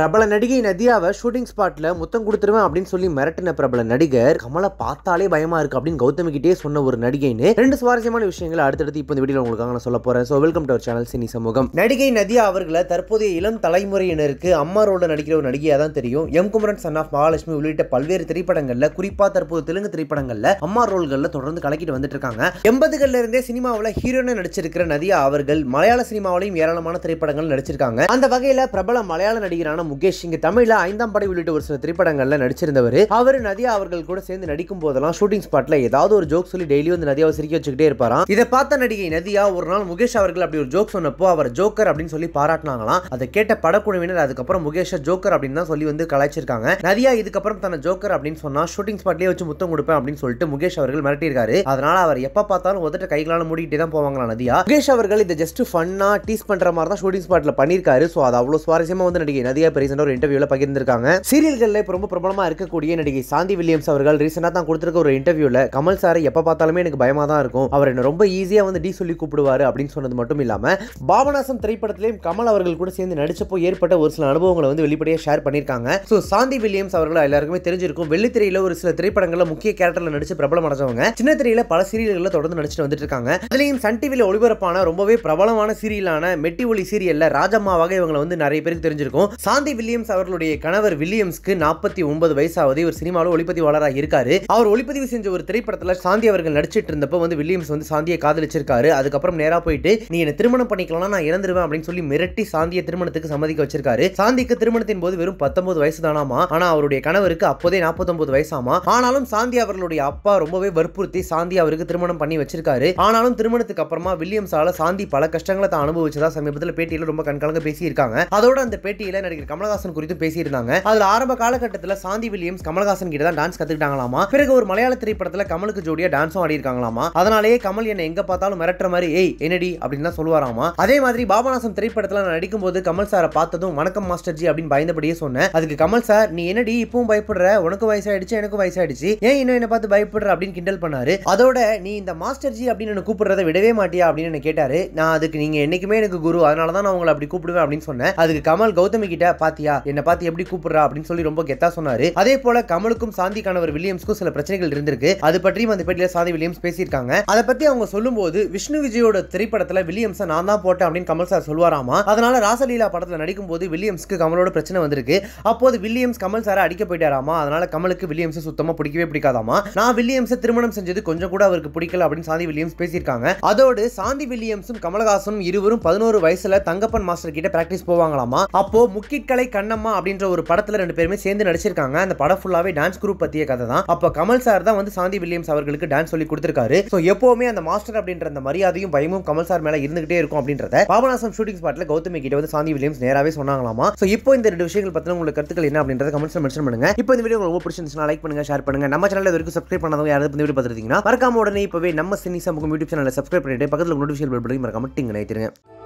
பிரபல நடிகை நதியாவை ஷூட்டிங் ஸ்பாட்ல முத்தம் கொடுத்துருவேன் அப்படின்னு சொல்லி மிரட்டின பிரபல நடிகர் கமலை பார்த்தாலே பயமா இருக்கு அப்படின்னு கௌதமி கிட்டே சொன்ன ஒரு நடிகைன்னு ரெண்டு சுவாரஸ்யமான விஷயங்களை அடுத்தடுத்து இப்போ இந்த வீடியோ உங்களுக்காக நான் சொல்ல போறேன் so welcome to our channel cine சமூகம் நடிகை நதியா அவர்களை தற்போதைய இளம் தலைமுறையினருக்கு அம்மா ரோல நடிக்கிற ஒரு நடிகையா தான் தெரியும் M Kumaran son of Mahalakshmi உள்ளிட்ட பல்வேறு திரைப்படங்கள்ல குறிப்பா தற்போது தெலுங்கு திரைப்படங்கள்ல அம்மா ரோல்கள்ல தொடர்ந்து கலக்கிட்டு வந்துட்டு இருக்காங்க எண்பதுகள்ல இருந்தே சினிமாவில் ஹீரோன நடிச்சிருக்கிற நதியா அவர்கள் மலையாள சினிமாவிலையும் ஏராளமான திரைப்படங்கள் நடிச்சிருக்காங்க அந்த வகையில பிரபல மலையாள நடிகரான முகேஷ் இங்க தமிழ்ல ஐந்தாம் படை உள்ளிட்ட ஒரு சில திரைப்படங்கள்ல நடிச்சிருந்தவர் அவர் நதியா அவர்கள் கூட சேர்ந்து நடிக்கும் போதெல்லாம் ஷூட்டிங் ஸ்பாட்ல ஏதாவது ஒரு ஜோக் சொல்லி டெய்லி வந்து நதியாவை சிரிக்க வச்சுக்கிட்டே இருப்பாராம் இதை பார்த்த நடிகை நதியா ஒரு நாள் முகேஷ் அவர்கள் அப்படி ஒரு ஜோக் சொன்னப்போ அவர் ஜோக்கர் அப்படின்னு சொல்லி பாராட்டினாங்களாம் அதை கேட்ட படக்குழுவினர் அதுக்கப்புறம் முகேஷ் ஜோக்கர் அப்படின்னு தான் சொல்லி வந்து கலாய்ச்சிருக்காங்க நதியா இதுக்கப்புறம் தன்னை ஜோக்கர் அப்படின்னு சொன்னா ஷூட்டிங் ஸ்பாட்லயே வச்சு முத்தம் கொடுப்பேன் அப்படின்னு சொல்லிட்டு முகேஷ் அவர்கள் மிரட்டியிருக்காரு அதனால அவர் எப்ப பார்த்தாலும் உதட்ட கைகளால மூடிக்கிட்டே தான் போவாங்களா நதியா முகேஷ் அவர்கள் இதை ஜஸ்ட் ஃபன்னா டீஸ் பண்ற மாதிரி தான் ஷூட்டிங் ஸ்பாட்ல பண்ணியிருக்காரு ஸோ அது அவ்வளோ சுவாரஸ்யமா வந்து நடிகை நதியா ரீசெண்டாக ஒரு இன்டர்வியூவில் பகிர்ந்திருக்காங்க சீரியல்களில் இப்போ ரொம்ப பிரபலமாக இருக்கக்கூடிய நடிகை சாந்தி வில்லியம்ஸ் அவர்கள் ரீசெண்டாக தான் கொடுத்துருக்க ஒரு இன்டர்வியூவில் கமல் சாரை எப்போ பார்த்தாலுமே எனக்கு பயமாக தான் இருக்கும் அவர் என்ன ரொம்ப ஈஸியாக வந்து டி சொல்லி கூப்பிடுவார் அப்படின்னு சொன்னது மட்டும் இல்லாமல் பாபநாசம் திரைப்படத்திலையும் கமல் அவர்கள் கூட சேர்ந்து நடிச்சப்போ ஏற்பட்ட ஒரு சில அனுபவங்களை வந்து வெளிப்படையாக ஷேர் பண்ணியிருக்காங்க ஸோ சாந்தி வில்லியம்ஸ் அவர்கள் எல்லாருக்குமே தெரிஞ்சிருக்கும் வெள்ளித்திரையில் ஒரு சில திரைப்படங்களில் முக்கிய கேரக்டரில் நடிச்சு பிரபலம் அடைஞ்சவங்க சின்ன திரையில் பல சீரியல்களில் தொடர்ந்து நடிச்சிட்டு வந்துட்டு இருக்காங்க அதுலேயும் சன் டிவியில் ஒளிபரப்பான ரொம்பவே பிரபலமான சீரியலான மெட்டி ஒளி சீரியலில் ராஜம்மாவாக இவங்களை வந்து நிறைய பேருக்கு தெரிஞ்சிருக்கும் சாந்தி வில்லியம்ஸ் அவர்களுடைய கணவர் வில்லியம்ஸ்க்கு நாற்பத்தி ஒன்பது வயசாவது ஒரு சினிமாவில் ஒளிப்பதிவாளராக இருக்காரு அவர் ஒளிப்பதிவு செஞ்ச ஒரு திரைப்படத்தில் சாந்தி அவர்கள் நடிச்சிட்டு இருந்தப்போ வந்து வில்லியம்ஸ் வந்து சாந்தியை காதலிச்சிருக்காரு அதுக்கப்புறம் நேராக போயிட்டு நீ என்னை திருமணம் பண்ணிக்கலாம் நான் இறந்துருவேன் அப்படின்னு சொல்லி மிரட்டி சாந்தியை திருமணத்துக்கு சம்மதிக்க வச்சிருக்காரு சாந்திக்கு திருமணத்தின் போது வெறும் பத்தொன்பது வயசு தானாமா ஆனா அவருடைய கணவருக்கு அப்போதே நாற்பத்தொன்பது வயசாமா ஆனாலும் சாந்தி அவர்களுடைய அப்பா ரொம்பவே வற்புறுத்தி சாந்தி அவருக்கு திருமணம் பண்ணி வச்சிருக்காரு ஆனாலும் திருமணத்துக்கு அப்புறமா வில்லியம்ஸால சாந்தி பல கஷ்டங்களை தான் அனுபவிச்சதா சமீபத்தில் பேட்டியில் ரொம்ப கண்கலங்க பேசியிருக்காங்க அதோட அந்த பேட்டியில நடிகர் கமலஹாசன் குறித்து பேசியிருந்தாங்க அதுல ஆரம்ப காலகட்டத்தில் சாந்தி வில்லியம்ஸ் கமலஹாசன் கிட்ட தான் டான்ஸ் கத்துக்கிட்டாங்களாமா பிறகு ஒரு மலையாள திரைப்படத்தில் கமலுக்கு ஜோடியா டான்ஸும் ஆடி இருக்காங்களாமா அதனாலேயே கமல் என்னை எங்க பார்த்தாலும் மிரட்டுற மாதிரி ஏய் என்னடி அப்படின்னு தான் சொல்லுவாராமா அதே மாதிரி பாபநாசம் திரைப்படத்தில் நான் நடிக்கும் போது கமல் சாரை பார்த்ததும் வணக்கம் மாஸ்டர் ஜி அப்படின்னு பயந்தபடியே சொன்னேன் அதுக்கு கமல் சார் நீ என்னடி இப்பவும் பயப்படுற உனக்கு வயசாயிடுச்சு எனக்கு வயசாயிடுச்சு ஏன் இன்னும் என்ன பார்த்து பயப்படுற அப்படின்னு கிண்டல் பண்ணாரு அதோட நீ இந்த மாஸ்டர் ஜி அப்படின்னு கூப்பிடுறத விடவே மாட்டியா அப்படின்னு என்ன கேட்டாரு நான் அதுக்கு நீங்க என்னைக்குமே எனக்கு குரு அதனால தான் நான் உங்களை அப்படி கூப்பிடுவேன் அப்படின்னு சொன்னேன் அதுக்கு கமல் கௌதமி கிட்ட பாத்தியா என்ன பார்த்து எப்படி கூப்பிடுறா அப்படின்னு சொல்லி ரொம்ப கெத்தா சொன்னாரு அதே போல கமலுக்கும் சாந்தி கணவர் வில்லியம்ஸ்க்கும் சில பிரச்சனைகள் இருந்திருக்கு அது பற்றியும் அந்த பேட்டியில சாந்தி வில்லியம்ஸ் பேசியிருக்காங்க அதை பத்தி அவங்க சொல்லும் போது விஷ்ணு விஜயோட திரைப்படத்துல வில்லியம்ஸ் நான் தான் போட்டேன் அப்படின்னு கமல் சார் சொல்லுவாராமா அதனால ராசலீலா படத்துல நடிக்கும் போது வில்லியம்ஸ்க்கு கமலோட பிரச்சனை வந்திருக்கு அப்போது வில்லியம்ஸ் கமல் சாரை அடிக்க போயிட்டாராமா அதனால கமலுக்கு வில்லியம்ஸ் சுத்தமா பிடிக்கவே பிடிக்காதாமா நான் வில்லியம்ஸ் திருமணம் செஞ்சது கொஞ்சம் கூட அவருக்கு பிடிக்கல அப்படின்னு சாந்தி வில்லியம்ஸ் பேசியிருக்காங்க அதோடு சாந்தி வில்லியம்ஸும் கமலஹாசனும் இருவரும் பதினோரு வயசுல தங்கப்பன் மாஸ்டர் கிட்ட பிராக்டிஸ் போவாங்களாமா அப்போ முக்கிட் கற்களை கண்ணம்மா அப்படின்ற ஒரு படத்தில் ரெண்டு பேருமே சேர்ந்து நடிச்சிருக்காங்க அந்த படம் ஃபுல்லாவே டான்ஸ் குரூப் பற்றிய கதை தான் அப்போ கமல் சார் தான் வந்து சாந்தி வில்லியம்ஸ் அவர்களுக்கு டான்ஸ் சொல்லி கொடுத்திருக்காரு ஸோ எப்போவுமே அந்த மாஸ்டர் அப்படின்ற அந்த மரியாதையும் பயமும் கமல் சார் மேலே இருந்துகிட்டே இருக்கும் அப்படின்றத பாபநாசம் ஷூட்டிங் ஸ்பாட்ல கௌதமி கிட்ட வந்து சாந்தி வில்லியம்ஸ் நேராகவே சொன்னாங்களாமா ஸோ இப்போ இந்த ரெண்டு விஷயங்கள் பத்தின உங்களுக்கு கருத்துக்கள் என்ன அப்படின்றத சார் மென்ஷன் பண்ணுங்க இப்போ இந்த வீடியோ உங்களுக்கு பிடிச்சிருந்துச்சுனா லைக் பண்ணுங்க ஷேர் பண்ணுங்க நம்ம சேனல் வரைக்கும் சப்ஸ்கிரைப் பண்ணாதவங்க யாராவது இந்த வீடியோ பார்த்துருந்தீங்கன்னா மறக்காம உடனே இப்போவே நம்ம சினி சமூகம் யூடியூப் சேனலை சப்ஸ்கிரைப் பண்ணிட்டு பக்கத்தில் நோட்டிஃபிகேஷன் பெல் பண்ணி மறக்காம டிங் நினைத்திருங்க